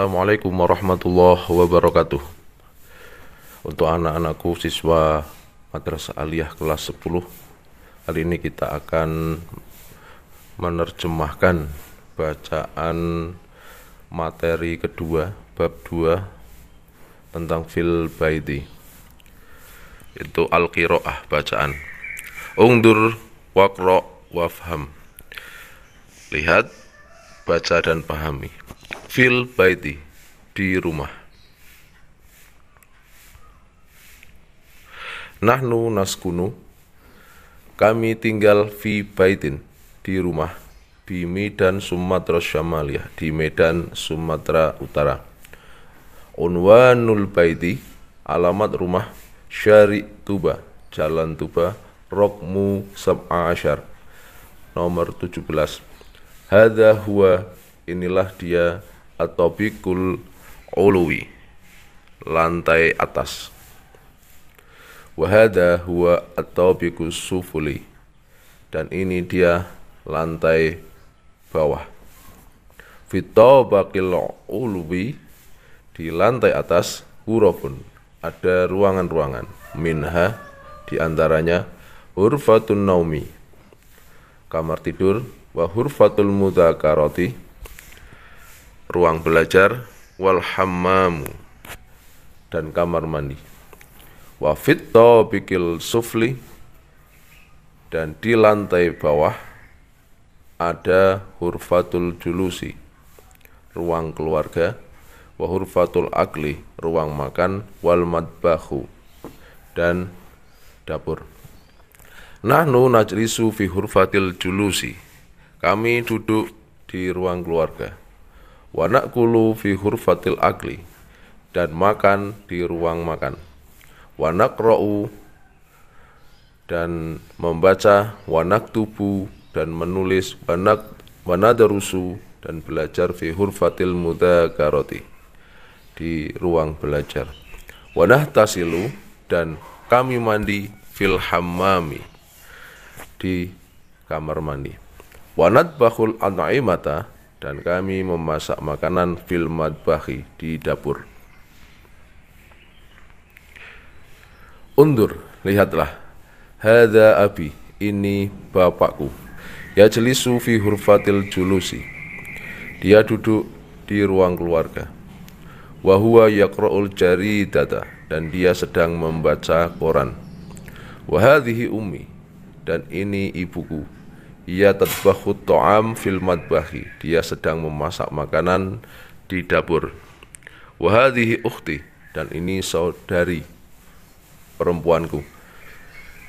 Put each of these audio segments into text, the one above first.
Assalamualaikum warahmatullahi wabarakatuh Untuk anak-anakku siswa Madrasah Aliyah kelas 10 Hari ini kita akan menerjemahkan bacaan materi kedua Bab 2 tentang fil baiti Itu al-qira'ah bacaan Ungdur wakro wafham Lihat, baca dan pahami fil baiti di rumah Nahnu naskunu kami tinggal fi baitin di rumah di Medan Sumatera Syamaliah di Medan Sumatera Utara Unwanul baiti alamat rumah Syari Tuba Jalan Tuba Rokmu Sab'ashar nomor 17 Hada huwa inilah dia atobikul uluwi lantai atas wahada huwa atobikus sufuli dan ini dia lantai bawah fitobakil uluwi di lantai atas hurufun ada ruangan-ruangan minha diantaranya hurfatun naumi kamar tidur wa hurfatul mudzakarati ruang belajar wal hammamu dan kamar mandi wa pikil sufli dan di lantai bawah ada hurfatul julusi ruang keluarga wa hurfatul akli ruang makan wal madbahu dan dapur nahnu najlisu fi hurfatil julusi kami duduk di ruang keluarga Wanakulu fi hurfatil akli dan makan di ruang makan Wanak rou dan membaca wanak tubu dan menulis wanak wanadarusu dan belajar fi hurfatil karoti di ruang belajar Wanah tasilu dan kami mandi fil hammami di kamar mandi bakul anai mata dan kami memasak makanan fil madbahi di dapur. Undur, lihatlah. Hada abi, ini bapakku. Ya jelisu fi hurfatil julusi. Dia duduk di ruang keluarga. Wahuwa jari dada, dan dia sedang membaca koran. Wahadihi ummi dan ini ibuku ia tadbahu toam fil madbahi dia sedang memasak makanan di dapur wahadihi dan ini saudari perempuanku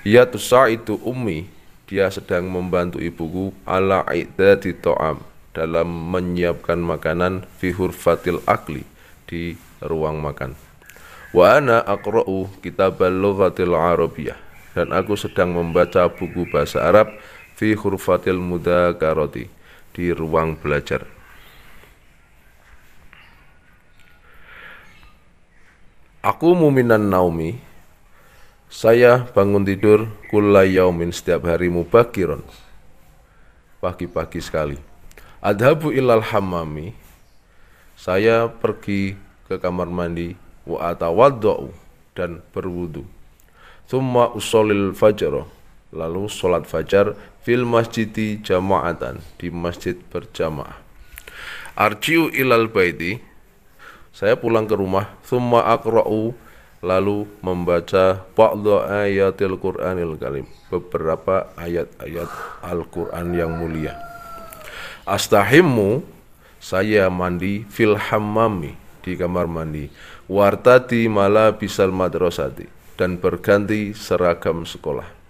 ia itu ummi dia sedang membantu ibuku ala di toam dalam menyiapkan makanan fi hurfatil akli di ruang makan. Wa ana aqra'u kitab al lughatil arabiyah dan aku sedang membaca buku bahasa Arab fi muda karoti di ruang belajar. Aku muminan naumi saya bangun tidur yaumin setiap hari mubakiron pagi-pagi sekali. Adhabu ilal hamami saya pergi ke kamar mandi wa atawaddu dan berwudu. Thumma usolil fajroh lalu sholat fajar fil masjidi jama'atan di masjid berjamaah arjiu ilal baiti saya pulang ke rumah summa akra'u lalu membaca ba'dha ayatil qur'anil kalim, beberapa ayat-ayat Al-Qur'an yang mulia astahimmu saya mandi fil hammami di kamar mandi warta di mala bisal madrasati dan berganti seragam sekolah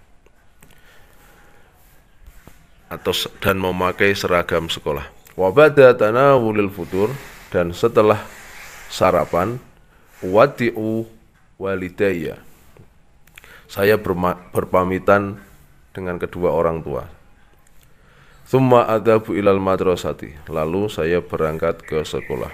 atau dan memakai seragam sekolah. Wabada wulil futur dan setelah sarapan wadi'u walidaya. Saya berpamitan dengan kedua orang tua. Thumma adabu ilal madrasati. Lalu saya berangkat ke sekolah.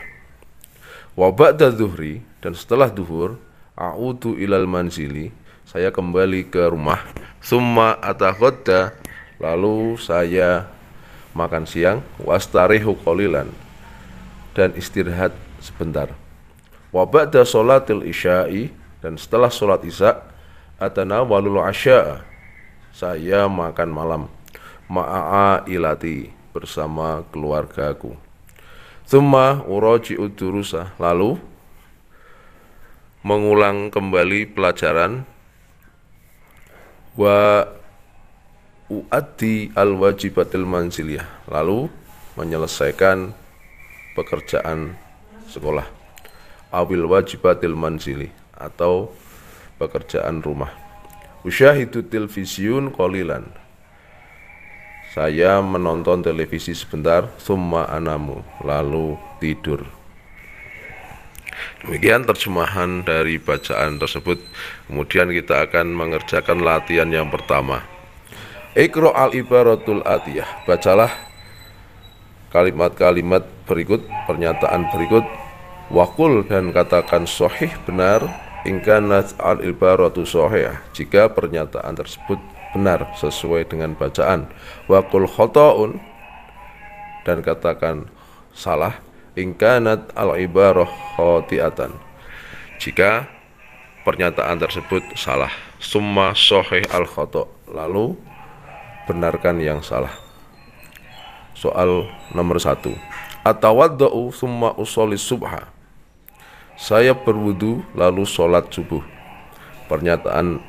Wabada zuhri dan setelah duhur a'udu ilal manzili. Saya kembali ke rumah. Thumma atahodda Lalu saya makan siang wastari hukolilan dan istirahat sebentar. Wa ba'da salatil isya'i dan setelah sholat isya atana walul asya'a saya makan malam ma'a ilati bersama keluargaku. summa uroji udurusa lalu mengulang kembali pelajaran wa uati al wajibatil mansiliyah lalu menyelesaikan pekerjaan sekolah awil wajibatil mansili atau pekerjaan rumah usyahidu televisiun kolilan saya menonton televisi sebentar summa anamu lalu tidur Demikian terjemahan dari bacaan tersebut. Kemudian kita akan mengerjakan latihan yang pertama. Ikro al ibaratul atiyah. Bacalah kalimat-kalimat berikut, pernyataan berikut. Wakul dan katakan sohih benar. Ingkanat al ibaratul sohih. Jika pernyataan tersebut benar sesuai dengan bacaan. Wakul khotoun dan katakan salah. Ingkanat al ibarah khotiatan. Jika pernyataan tersebut salah. Summa sohih al khoto. Lalu benarkan yang salah. Soal nomor satu. Atawadda'u summa usoli subha. Saya berwudu lalu sholat subuh. Pernyataan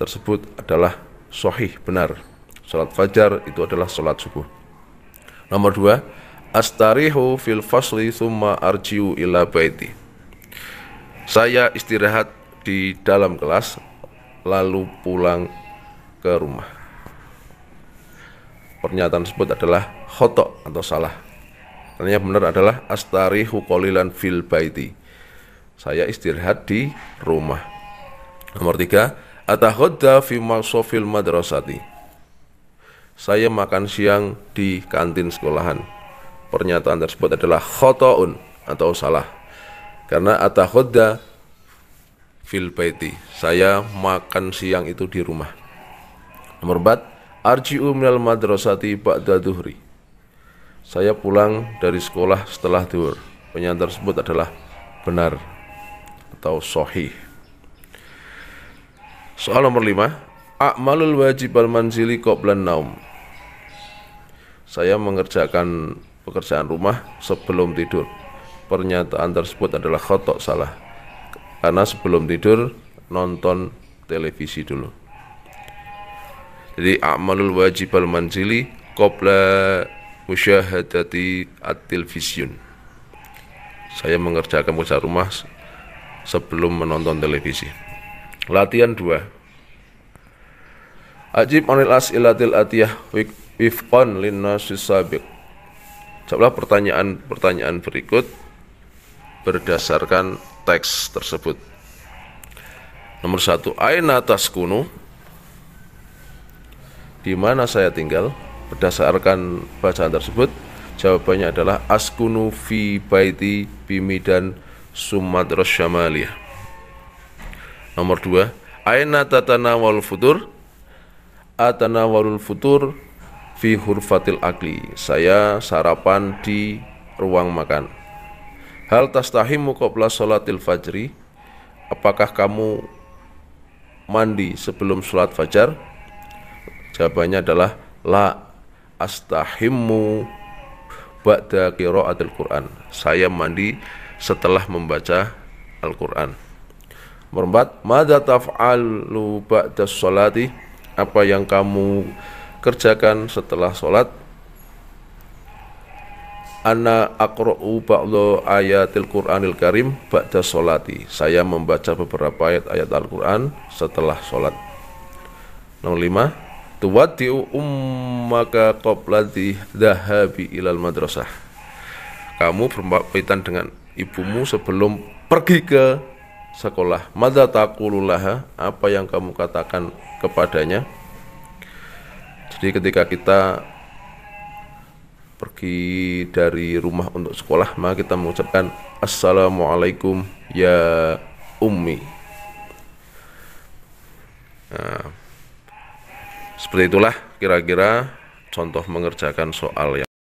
tersebut adalah sohih benar. Sholat fajar itu adalah sholat subuh. Nomor dua. Astarihu fil fasli summa arjiu ila baiti. Saya istirahat di dalam kelas lalu pulang ke rumah pernyataan tersebut adalah khotok atau salah. Ternyata benar adalah astari hukolilan fil baiti. Saya istirahat di rumah. Nomor tiga, atahodda fi maksofil madrasati. Saya makan siang di kantin sekolahan. Pernyataan tersebut adalah khotoun atau salah. Karena atahodda fil baiti. Saya makan siang itu di rumah. Nomor empat, Arji'u minal madrasati ba'da duhri. Saya pulang dari sekolah setelah duhur. Penyataan tersebut adalah benar atau sohih. Soal nomor lima, akmalul wajib al manzili qoblan naum. Saya mengerjakan pekerjaan rumah sebelum tidur. Pernyataan tersebut adalah khotok salah. Karena sebelum tidur nonton televisi dulu. Jadi amalul wajib al manzili qabla musyahadati at televisyun Saya mengerjakan pekerjaan rumah sebelum menonton televisi. Latihan 2. Ajib anil as'ilatil atiyah wifqan linnasis sabiq. Jawablah pertanyaan-pertanyaan berikut berdasarkan teks tersebut. Nomor satu, aina taskunu? di mana saya tinggal? Berdasarkan bacaan tersebut, jawabannya adalah askunu fi baiti bimi dan Sumatera Syamalia. Nomor 2, aina tatanawal futur? Atanawalul futur fi hurfatil akli. Saya sarapan di ruang makan. Hal tastahimu qabla sholatil fajri? Apakah kamu mandi sebelum sholat fajar? Jawabannya adalah la astahimmu ba'da qiraatil Quran. Saya mandi setelah membaca Al-Quran. Nomor 4, madza taf'alu ba'da sholati? Apa yang kamu kerjakan setelah sholat? Ana aqra'u ba'da ayatil Qur'anil Karim ba'da sholati. Saya membaca beberapa ayat-ayat Al-Qur'an setelah sholat. Nomor 5, Tuwati ummaka qoblati dahabi ilal madrasah kamu berpapitan dengan ibumu sebelum pergi ke sekolah madza taqululaha apa yang kamu katakan kepadanya jadi ketika kita pergi dari rumah untuk sekolah maka kita mengucapkan assalamualaikum ya ummi seperti itulah kira-kira contoh mengerjakan soal yang